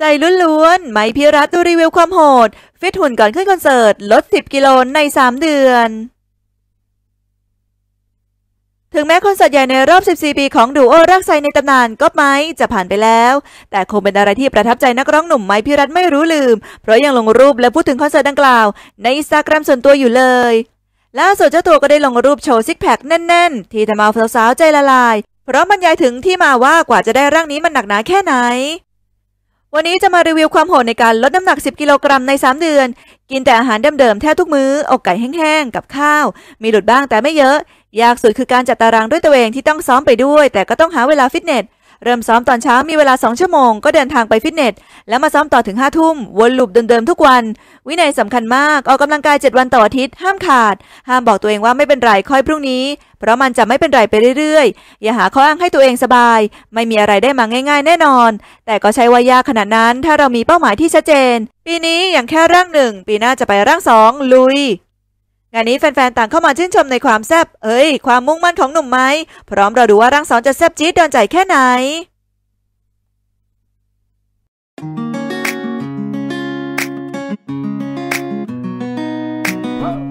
ใจล้วนๆ ไมพิรัตดูรีวิวความโหดฟิตหุ่นก่อนขึ้นคอนเสิร์ต ลด 10 กิโลใน 3 เดือน ถึงแม้คอนเสิร์ตใหญ่ในรอบ 14 ปีของดูโอรักไซในตำนานก็ไม่จะผ่านไปแล้ว แต่คงเป็นอะไรที่ประทับใจนักร้องหนุ่มไมพิรัตไม่รู้ลืม เพราะยังลงรูปและพูดถึงคอนเสิร์ตดังกล่าวในอินสตาแกรมส่วนตัวอยู่เลยล่าสุดเจ้าตัวก็ได้ลงรูปโชว์ซิกแพคแน่น ๆ ที่ทำเอาสาวๆใจละลาย เพราะมันยายถึงที่มาว่ากว่าจะได้ร่างนี้มันหนักหนาแค่ไหนวันนี้จะมารีวิวความโหดในการลดน้ำหนัก 10 กิโลกรัมใน 3 เดือน กินแต่อาหารเดิมๆ แทบทุกมือ้ออกไก่แห้งๆ กับข้าว มีหลุดบ้างแต่ไม่เยอะ ยากสุดคือการจัดตารางด้วยตัวเองที่ต้องซ้อมไปด้วย แต่ก็ต้องหาเวลาฟิตเนสเริ่มซ้อมตอนเช้ามีเวลา 2 ชั่วโมงก็เดินทางไปฟิตเนส แล้วมาซ้อมต่อถึง5ทุ่มวนลูปเดิมๆทุกวัน วินัยสำคัญมากออกกำลังกาย 7 วันต่ออาทิตย์ห้ามขาด ห้ามบอกตัวเองว่าไม่เป็นไรค่อยพรุ่งนี้ เพราะมันจะไม่เป็นไรไปเรื่อยๆ อย่าหาข้ออ้างให้ตัวเองสบาย ไม่มีอะไรได้มาง่ายๆแน่นอน แต่ก็ใช้ว่ายากขนาดนั้นถ้าเรามีเป้าหมายที่ชัดเจน ปีนี้อย่างแค่ร่างหนึ่งปีหน้าจะไปร่างสองลุยงานนี้แฟนๆ ต่างเข้ามาชื่นชมในความแซบเอ้ย ความมุ่งมั่นของหนุ่มไม้พร้อมเราดูว่าร่างสอนจะแซบจี๊ดโดนใจแค่ไหน